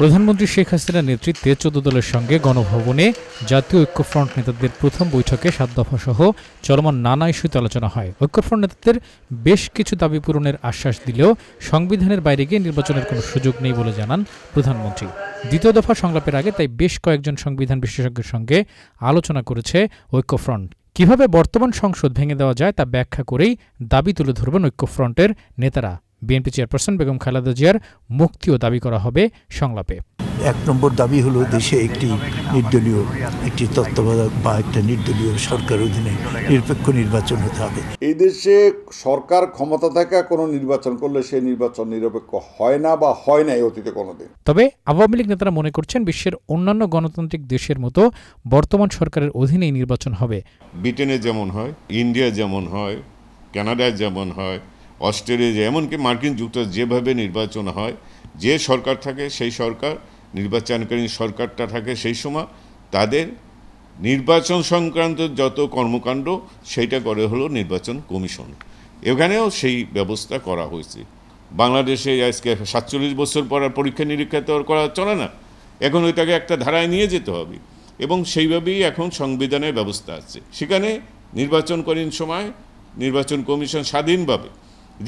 প্রধানমন্ত্রী শেখ হাসিনার নেতৃত্বে চোদ্দ দলের সঙ্গে গণভবনে জাতীয় ঐক্যফ্রন্ট নেতাদের প্রথম বৈঠকে সাত দফা সহ চলমান নানা ইস্যুতে আলোচনা হয় ঐক্যফ্রন্ট নেতাদের বেশ কিছু দাবি পূরণের আশ্বাস দিলেও সংবিধানের বাইরে গিয়ে নির্বাচনের কোনো সুযোগ নেই বলে জানান প্রধানমন্ত্রী দ্বিতীয় দফা সংলাপের আগে তাই বেশ কয়েকজন সংবিধান বিশেষজ্ঞের সঙ্গে আলোচনা করেছে ঐক্যফ্রন্ট কিভাবে বর্তমান সংসদ ভেঙে দেওয়া যায় তা ব্যাখ্যা করেই দাবি তুলে ধরবেন ঐক্যফ্রন্টের নেতারা বিএনপি চেয়ারপারসন বেগম খালেদা জিয়ার মুক্তিও দাবি করা হবে সংলাপে এক নম্বর দাবি হলো দেশে একটি নির্দলীয় একটি তত্ত্বাবধায়ক বা একটা নির্দলীয় সরকার অধীনে নিরপেক্ষ নির্বাচন হতে হবে এই দেশে সরকার ক্ষমতা থাকা কোনো নির্বাচন করলে সেই নির্বাচন নিরপেক্ষ হয় না বা হয় নাই অতীতে কোনোদিন তবে আওয়ামী লীগ নেতারা মনে করছেন বিশ্বের অন্যান্য গণতান্ত্রিক দেশের মতো বর্তমান সরকারের অধীনেই নির্বাচন হবে ব্রিটেনে যেমন হয় ইন্ডিয়া যেমন হয় কানাডায় যেমন হয় অস্ট্রেলিয়া এমনকি মার্কিন যুক্তরাষ্ট্র যেভাবে নির্বাচন হয় যে সরকার থাকে সেই সরকার নির্বাচনকারী সরকারটা থাকে সেই সময় তাদের নির্বাচন সংক্রান্ত যত কর্মকাণ্ড সেইটা করে হলো নির্বাচন কমিশন এখানেও সেই ব্যবস্থা করা হয়েছে বাংলাদেশে আজকে সাতচল্লিশ বছর পর আর পরীক্ষা নিরীক্ষা তো করা চলে না এখন ওইটাকে একটা ধারায় নিয়ে যেতে হবে এবং সেইভাবেই এখন সংবিধানের ব্যবস্থা আছে সেখানে নির্বাচনকালীন সময় নির্বাচন কমিশন স্বাধীনভাবে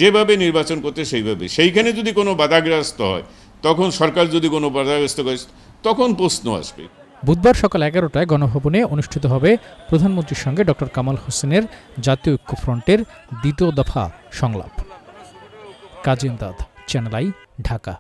যেভাবে নির্বাচন করতে সেইভাবে সেইখানে যদি কোনো বাধাগ্রস্ত হয় তখন সরকার যদি কোনো বাধাগ্রস্ত করে তখন প্রশ্ন আসবে বুধবার সকাল এগারোটায় গণভবনে অনুষ্ঠিত হবে প্রধানমন্ত্রীর সঙ্গে ডক্টর কামাল হোসেনের জাতীয় ঐক্য ফ্রন্টের দ্বিতীয় দফা সংলাপ কাজী দাদ চ্যানেল আই ঢাকা